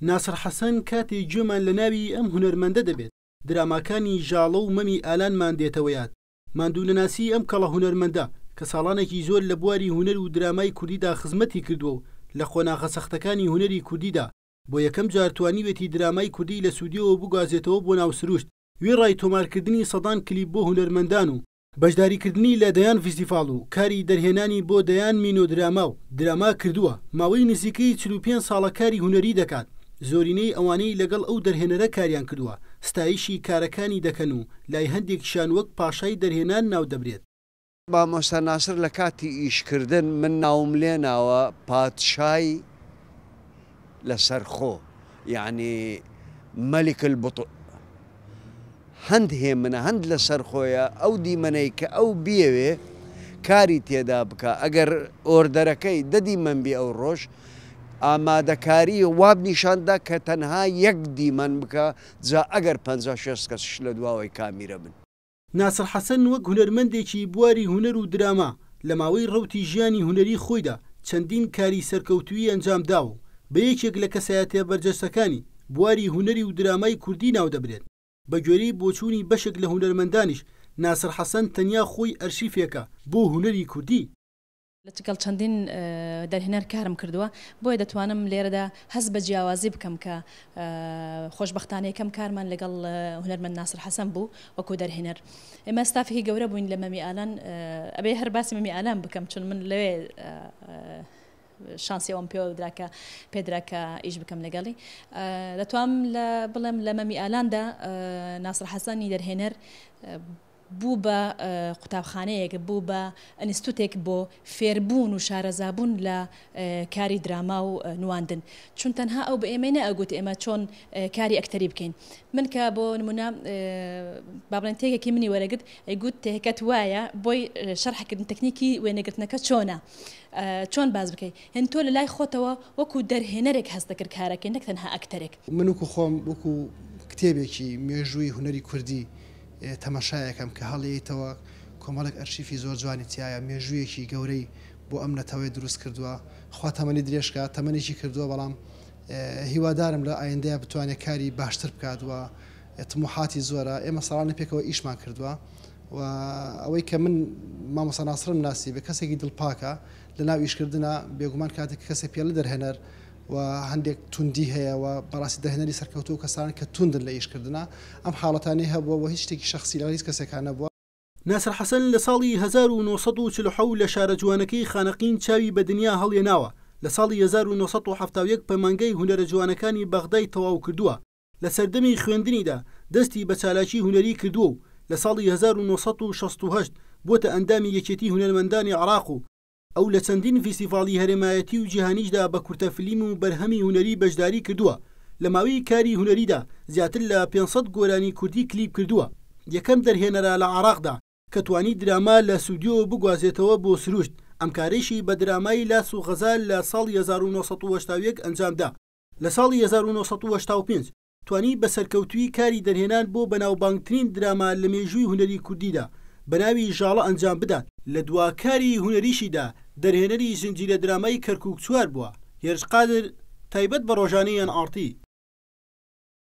ناسر حەسەن کاتێک گوێمان لە ناوی ئەم هوەرمەندە دەبێت دراماکانی ژاڵە و مەمی ئالانمان دێتەوەیات مادوونەناسی ئەم کەڵە هوەرمەندە کە ساڵانێکی زۆر لە بواری هوەر و درامای کوردیدا خزمەتی کردووە و لە خۆناخەسەختەکانی هوەری کوردیدا بۆ یەکەم جارتوانیوێتی درامای کوردی لە سوودیەوە بگازێتەوە بۆ ناوسروشت وێ ڕای تۆمارکردنی سەدان کلیپ بۆ هوەرمەندان و بەشداریکردنی لە دەیان فیزیفاڵ و کاری دەرهێنانی بۆ دەیان مینۆدراما و دراما کردووە ماوەی نزیکەی 45 ساڵە کاری هوەری دەکات زۆرینەی ئەوانەی لەگەڵ ئەو دەرهێنەرە کاریان کردووە ستایشی کارەکانی دەکەن و لای هەندێکشان وەک پاشای دەرهێنان ناو دەبرێت با مۆستا ناسر لە کاتی ئیشکردن من ناوم لێناوە پادشای لەسەر خۆ یعنی مەلیکل بتو هەند هێ منە هەند لەسەر خۆیە ئەو دیمەنەی کە ئەو بیەوێ کاری تێدا بکە ئەگەر ئۆردەرەکەی دەدی من بی ئەو ڕۆژ ئامادەکاری واب نیشاندا کە تەنها یەک دیمەن بکە جا ئەگەر 56 کەسش لە دواوەی کامیرە بن. ناسر حەسەن وەک هوەرمەندێکی بواری هوەر و دراما لە ماوەی ڕوتی ژیانی هوەری خۆیدا چەندین کاری سەرکەوتوی ئەنجام داوە بە یەکێک لە کەسایەتە بەرجەستەکانی بواری هوەری و درامای کوردی ناو دەبرێت بە گوێرەی بۆچوونی بەشێک لە هوەرمەندانیش ناسر حەسەن تەنیا خۆی ئەرشیفێکە بۆ هوەری کوردی لە چگەڵ چەندین دەرهێنەر کارم کردووە بۆیە دەتوانم لێرەدا هەز بە جیاوازی بکەم کە خۆشببختانەیەکەم کارمان لەگەڵ هوەرمەند ناسر حەسەم بوو وەکو دەرهێنەر ئێمە ستافێکی گەورە بووین لە مەمی ئالان ئەبێ هەر باسی مەمی ئالان بکەم چون من لەوێ شانسی ئەوم پێ دراکە پێدراکە ئیش بکەم لەگەڵی دەتوانم لە بڵێم لە مەمی ئالاندا ناسر حەسانی دەرهێنەر بوو بە قوتابخانەیەک بوو بە ئەنیستوتێک بۆ فێربوون و شارەزابوون لە کاری دراما و نواندن چون تەنها ئەو بە ئێمە نەئگووت ئێمە چۆن کاری ئەکتەری بکەین من کە بۆ نمونە بابڵێن تێکێکی منی وەرەگرت ئەیگووت تێکەت وایە بۆی شەرحکردن تەکنیکی وێنەگرتنەکە چۆنە چۆن باز بکەیت هەن تۆ لە لای خۆتەوە وەکو دەرهێنەرێک هەستەکرد کارەکەی نەک تەنها ئەکتەرێک من وکو خۆم وەکو کتێبێکی مێژووی هوەری کوردی تەمەشایەکەم کە هەڵیتەوە کۆمەڵک ئەرشیفی زۆر جوانی تایە مێژوویەکی گەورەی بۆ ئەم نەتەوەی دروست کردووە خوا تەمەنی درێژکە تەمەێکی کردووە بەڵام هیوادارم لە ئایندەیە بتوانێت کاری باشتر بکاتوە تموحاتی زۆرە ئێمە ساڵانی پێکەوە ئیشمان کردووە و ئەوەی کە من مامۆسەناسرم ناسی بە کەسێکی دڵپاکە لە ناو ئیشکردنە بێگومان کاتێک کەسێک پێ لە دەرهێنەر و هەندێک توندی هەیەەوە بەڕاستی دەهێنەری سەرکەوتو و کەسان کە توندن لە ئیشکردنا ئەم حاڵەتانی هەبووە و هیچ شتێکی شخصی لە هیچ کەسەکانە بووە ناسر حەسەن لە ساڵی 1940 لە شارە جوانەکەی خانەقین چاوی بە دنیا هەڵێناوە لە ساڵی 1970 پەیمانگەی هوەرە جوانەکانی بەغدای تەواو کردووە لە سەردەمی خوێندنیدا دەستی بە چالاکی هوەری کردووە و لە ساڵی 1960 بۆتە ئەندامی یەکێتی هوەرمەندانی عراق و ئەو لە چەندین فیسیڤالی هەرێمایەتی و جیهانیشدا بە کورتە فلیم و بەرهەمی هوەری بەشداری کردووە لە ماوەی کاری هوەریدا زیاتر لە 500 گۆرانی کوردی کلیپ کردووە یەکەم دەرهێنەرا لە عراقدا کە توانی دراما لە سوودیۆ بگوازێتەوە بۆ سروشت ئەمکارێشی بە درامای لاس و غەزال لە ساڵ 1970 ئەنجامدا لە ساڵی 1995 توانی بە سەرکەوتوی کاری دەرهێنان بۆ بەناوبانگترین دراما لە مێژووی هوەری کوردیدا بەناوی ژاڵە ئەنجام بدات لە دواکاری هوەریشیدا دەرهێنەری زنجیرە درامەی کەرکک چوار بووە هێرشقادر تایبەت بە ڕۆژانی یان ئارتی